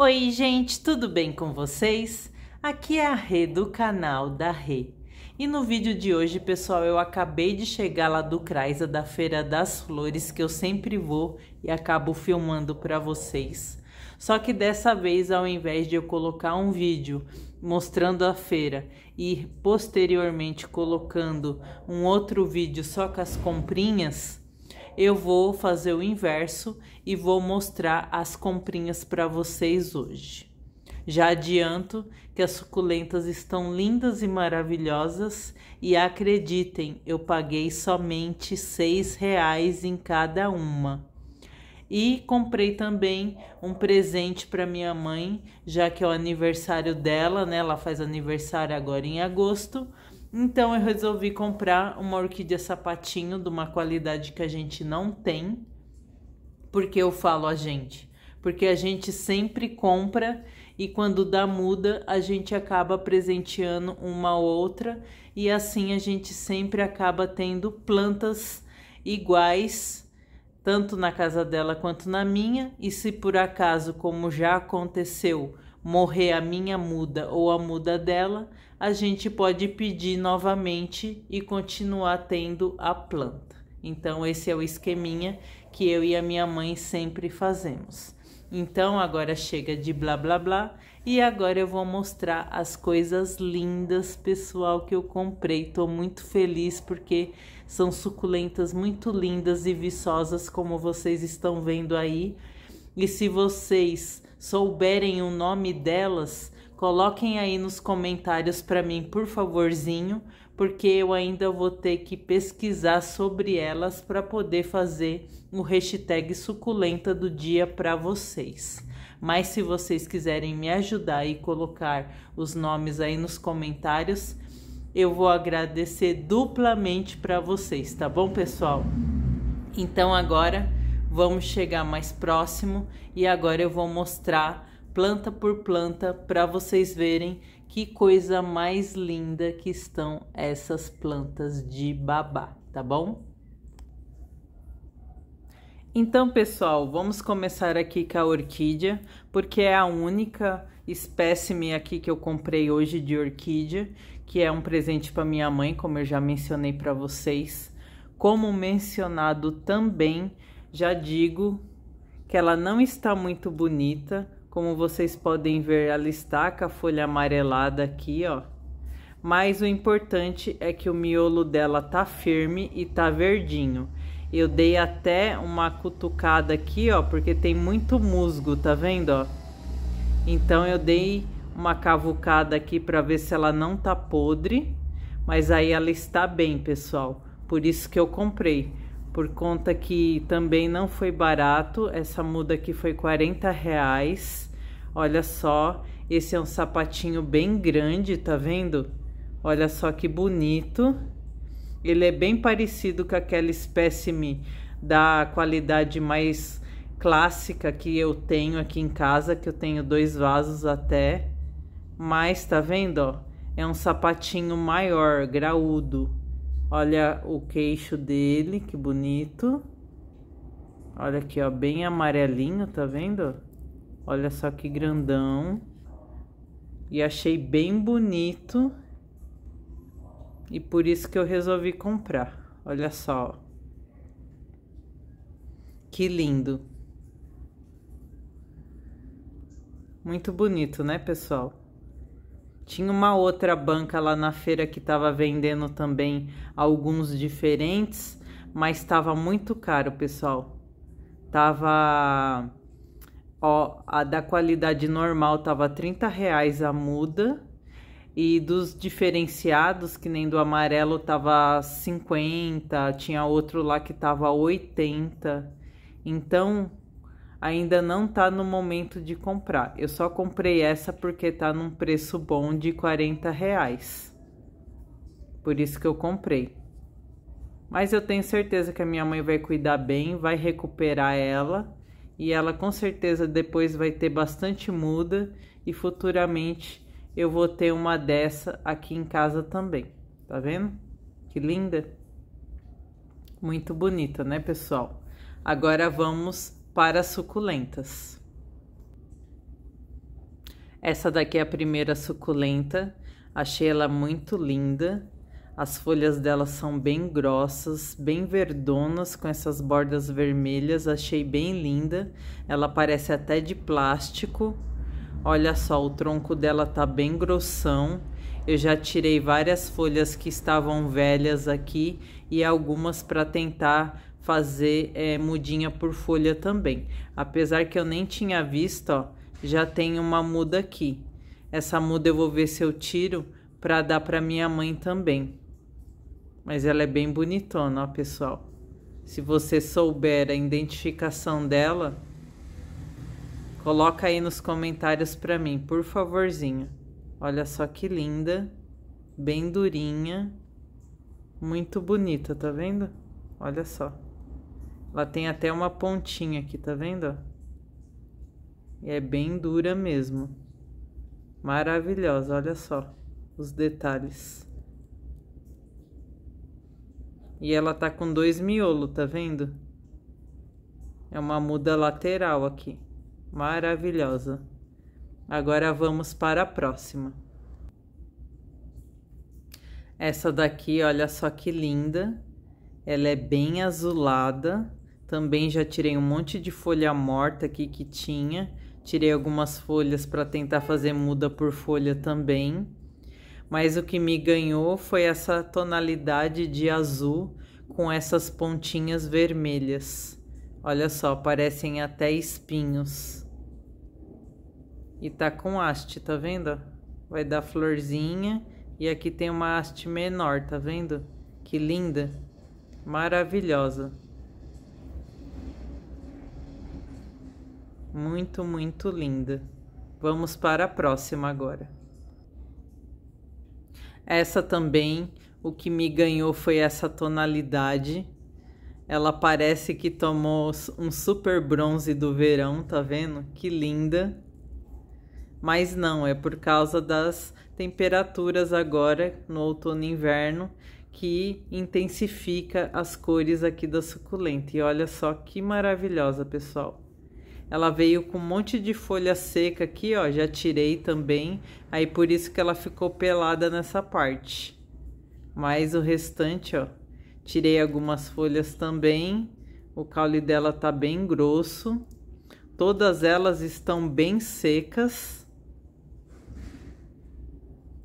Oi, gente, tudo bem com vocês? Aqui é a Rê do canal da Rê. E no vídeo de hoje, pessoal, eu acabei de chegar lá do Craisa da Feira das Flores, que eu sempre vou e acabo filmando para vocês. Só que dessa vez, ao invés de eu colocar um vídeo mostrando a feira e posteriormente colocando um outro vídeo só com as comprinhas, eu vou fazer o inverso e vou mostrar as comprinhas para vocês hoje. Já adianto que as suculentas estão lindas e maravilhosas e acreditem, eu paguei somente seis reais em cada uma. E comprei também um presente para minha mãe, já que é o aniversário dela, né? Ela faz aniversário agora em agosto então eu resolvi comprar uma orquídea sapatinho de uma qualidade que a gente não tem. Porque eu falo a gente, porque a gente sempre compra e quando dá muda, a gente acaba presenteando uma outra e assim a gente sempre acaba tendo plantas iguais tanto na casa dela quanto na minha, e se por acaso, como já aconteceu, morrer a minha muda ou a muda dela, a gente pode pedir novamente e continuar tendo a planta. Então, esse é o esqueminha que eu e a minha mãe sempre fazemos. Então, agora chega de blá blá blá e agora eu vou mostrar as coisas lindas, pessoal, que eu comprei. Tô muito feliz porque são suculentas muito lindas e viçosas, como vocês estão vendo aí. E se vocês souberem o nome delas, Coloquem aí nos comentários para mim, por favorzinho, porque eu ainda vou ter que pesquisar sobre elas para poder fazer o hashtag suculenta do dia para vocês. Mas se vocês quiserem me ajudar e colocar os nomes aí nos comentários, eu vou agradecer duplamente para vocês, tá bom, pessoal? Então agora vamos chegar mais próximo e agora eu vou mostrar planta por planta para vocês verem que coisa mais linda que estão essas plantas de babá, tá bom? Então, pessoal, vamos começar aqui com a orquídea, porque é a única espécime aqui que eu comprei hoje de orquídea, que é um presente para minha mãe, como eu já mencionei para vocês. Como mencionado também, já digo que ela não está muito bonita, como vocês podem ver, ela está com a folha amarelada aqui, ó. Mas o importante é que o miolo dela tá firme e tá verdinho. Eu dei até uma cutucada aqui, ó, porque tem muito musgo, tá vendo, ó? Então eu dei uma cavucada aqui para ver se ela não tá podre, mas aí ela está bem, pessoal. Por isso que eu comprei, por conta que também não foi barato. Essa muda aqui foi 40 reais. Olha só, esse é um sapatinho bem grande, tá vendo? Olha só que bonito. Ele é bem parecido com aquela espécime da qualidade mais clássica que eu tenho aqui em casa, que eu tenho dois vasos até. Mas tá vendo, ó? É um sapatinho maior, graúdo. Olha o queixo dele, que bonito. Olha aqui, ó, bem amarelinho, tá vendo? Olha só que grandão. E achei bem bonito. E por isso que eu resolvi comprar. Olha só. Que lindo. Muito bonito, né, pessoal? Tinha uma outra banca lá na feira que estava vendendo também alguns diferentes, mas estava muito caro, pessoal. Tava ó, a da qualidade normal tava 30 reais a muda e dos diferenciados, que nem do amarelo, tava 50, tinha outro lá que tava 80. Então, ainda não tá no momento de comprar. Eu só comprei essa porque tá num preço bom de 40 reais. Por isso que eu comprei. Mas eu tenho certeza que a minha mãe vai cuidar bem, vai recuperar ela. E ela com certeza depois vai ter bastante muda. E futuramente eu vou ter uma dessa aqui em casa também. Tá vendo? Que linda! Muito bonita, né, pessoal? Agora vamos para suculentas. Essa daqui é a primeira suculenta. Achei ela muito linda. As folhas dela são bem grossas, bem verdonas, com essas bordas vermelhas. Achei bem linda. Ela parece até de plástico. Olha só, o tronco dela tá bem grossão. Eu já tirei várias folhas que estavam velhas aqui e algumas para tentar fazer é, mudinha por folha também. Apesar que eu nem tinha visto, ó, já tem uma muda aqui. Essa muda eu vou ver se eu tiro para dar para minha mãe também. Mas ela é bem bonitona, ó, pessoal. Se você souber a identificação dela, coloca aí nos comentários para mim, por favorzinho. Olha só que linda, bem durinha, muito bonita, tá vendo? Olha só. Ela tem até uma pontinha aqui, tá vendo? E é bem dura mesmo. Maravilhosa, olha só os detalhes. E ela tá com dois miolos, tá vendo? É uma muda lateral aqui. Maravilhosa. Agora vamos para a próxima. Essa daqui, olha só que linda. Ela é bem azulada. Também já tirei um monte de folha morta aqui que tinha. Tirei algumas folhas para tentar fazer muda por folha também. Mas o que me ganhou foi essa tonalidade de azul com essas pontinhas vermelhas. Olha só, parecem até espinhos. E tá com haste, tá vendo? Vai dar florzinha. E aqui tem uma haste menor, tá vendo? Que linda! Maravilhosa! Muito, muito linda. Vamos para a próxima agora. Essa também, o que me ganhou foi essa tonalidade. Ela parece que tomou um super bronze do verão, tá vendo? Que linda. Mas não, é por causa das temperaturas agora no outono e inverno que intensifica as cores aqui da suculenta. E olha só que maravilhosa, pessoal. Ela veio com um monte de folha seca aqui, ó, já tirei também. Aí por isso que ela ficou pelada nessa parte. Mas o restante, ó, tirei algumas folhas também. O caule dela tá bem grosso. Todas elas estão bem secas.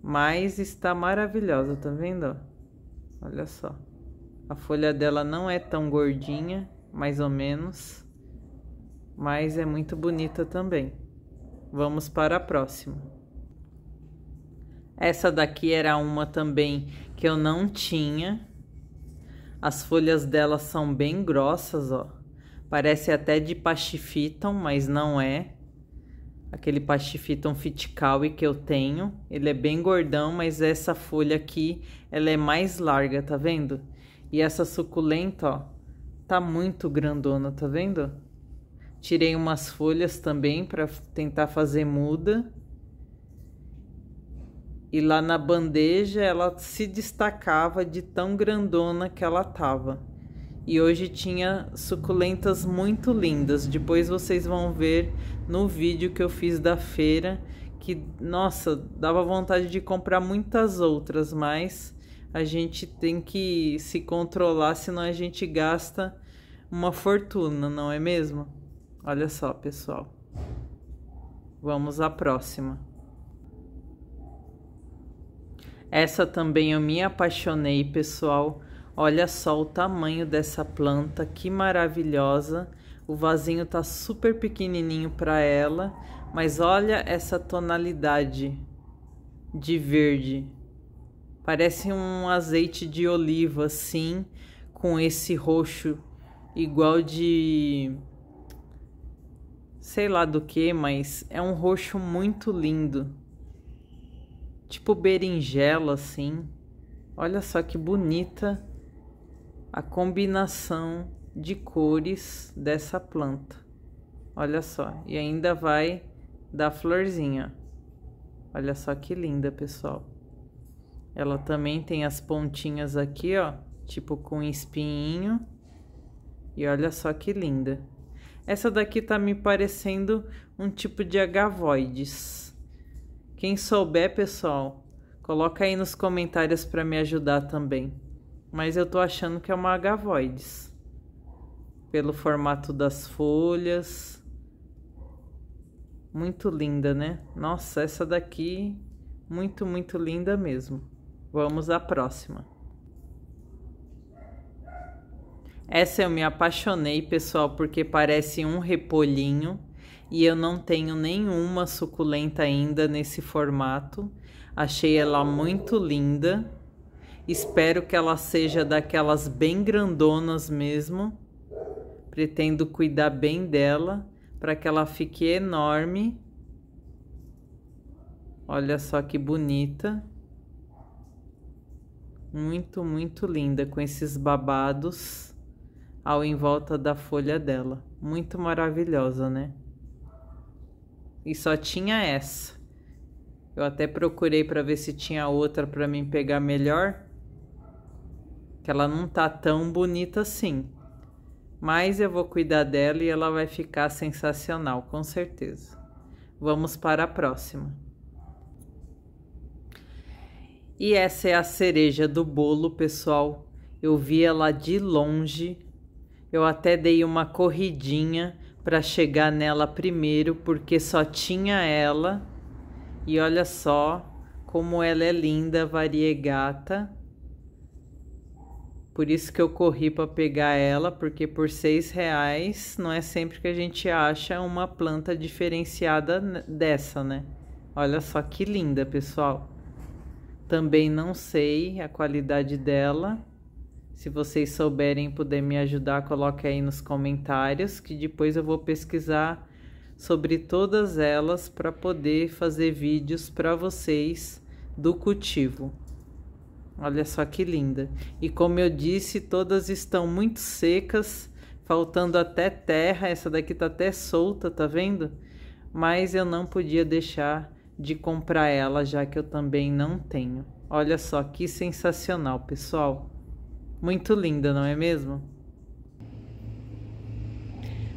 Mas está maravilhosa, tá vendo? Olha só. A folha dela não é tão gordinha, mais ou menos mas é muito bonita também. Vamos para a próxima. Essa daqui era uma também que eu não tinha. As folhas dela são bem grossas, ó. Parece até de pastifitam, mas não é. Aquele pastifitam e que eu tenho. Ele é bem gordão, mas essa folha aqui, ela é mais larga, tá vendo? E essa suculenta, ó, tá muito grandona, tá vendo? Tirei umas folhas também para tentar fazer muda. E lá na bandeja ela se destacava de tão grandona que ela tava. E hoje tinha suculentas muito lindas. Depois vocês vão ver no vídeo que eu fiz da feira que nossa, dava vontade de comprar muitas outras, mas a gente tem que se controlar, senão a gente gasta uma fortuna, não é mesmo? Olha só, pessoal. Vamos à próxima. Essa também eu me apaixonei, pessoal. Olha só o tamanho dessa planta, que maravilhosa. O vasinho tá super pequenininho para ela, mas olha essa tonalidade de verde. Parece um azeite de oliva assim, com esse roxo igual de sei lá do que, mas é um roxo muito lindo. Tipo berinjela, assim. Olha só que bonita a combinação de cores dessa planta. Olha só, e ainda vai dar florzinha. Olha só que linda, pessoal. Ela também tem as pontinhas aqui, ó, tipo com espinho. E olha só que linda. Essa daqui tá me parecendo um tipo de agavoides. Quem souber, pessoal, coloca aí nos comentários para me ajudar também. Mas eu tô achando que é uma agavoides. Pelo formato das folhas. Muito linda, né? Nossa, essa daqui muito, muito linda mesmo. Vamos à próxima. Essa eu me apaixonei, pessoal, porque parece um repolhinho e eu não tenho nenhuma suculenta ainda nesse formato. Achei ela muito linda. Espero que ela seja daquelas bem grandonas mesmo. Pretendo cuidar bem dela para que ela fique enorme. Olha só que bonita. Muito, muito linda com esses babados ao em volta da folha dela. Muito maravilhosa, né? E só tinha essa. Eu até procurei para ver se tinha outra para mim pegar melhor. Que ela não tá tão bonita assim. Mas eu vou cuidar dela e ela vai ficar sensacional, com certeza. Vamos para a próxima. E essa é a cereja do bolo, pessoal. Eu vi ela de longe eu até dei uma corridinha para chegar nela primeiro, porque só tinha ela. E olha só como ela é linda, variegata. Por isso que eu corri para pegar ela, porque por seis reais não é sempre que a gente acha uma planta diferenciada dessa, né? Olha só que linda, pessoal. Também não sei a qualidade dela. Se vocês souberem poder me ajudar, coloque aí nos comentários que depois eu vou pesquisar sobre todas elas para poder fazer vídeos para vocês do cultivo. Olha só que linda. E como eu disse, todas estão muito secas, faltando até terra. Essa daqui tá até solta, tá vendo? Mas eu não podia deixar de comprar ela, já que eu também não tenho. Olha só que sensacional, pessoal. Muito linda, não é mesmo?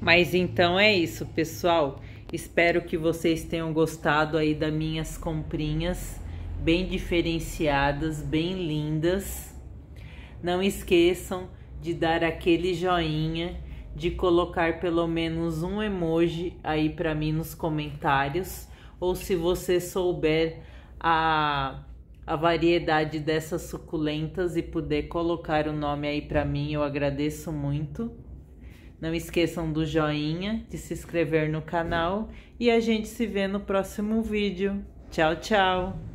Mas então é isso, pessoal. Espero que vocês tenham gostado aí das minhas comprinhas, bem diferenciadas, bem lindas. Não esqueçam de dar aquele joinha, de colocar pelo menos um emoji aí para mim nos comentários, ou se você souber a a variedade dessas suculentas e puder colocar o nome aí para mim, eu agradeço muito. Não esqueçam do joinha, de se inscrever no canal e a gente se vê no próximo vídeo. Tchau, tchau!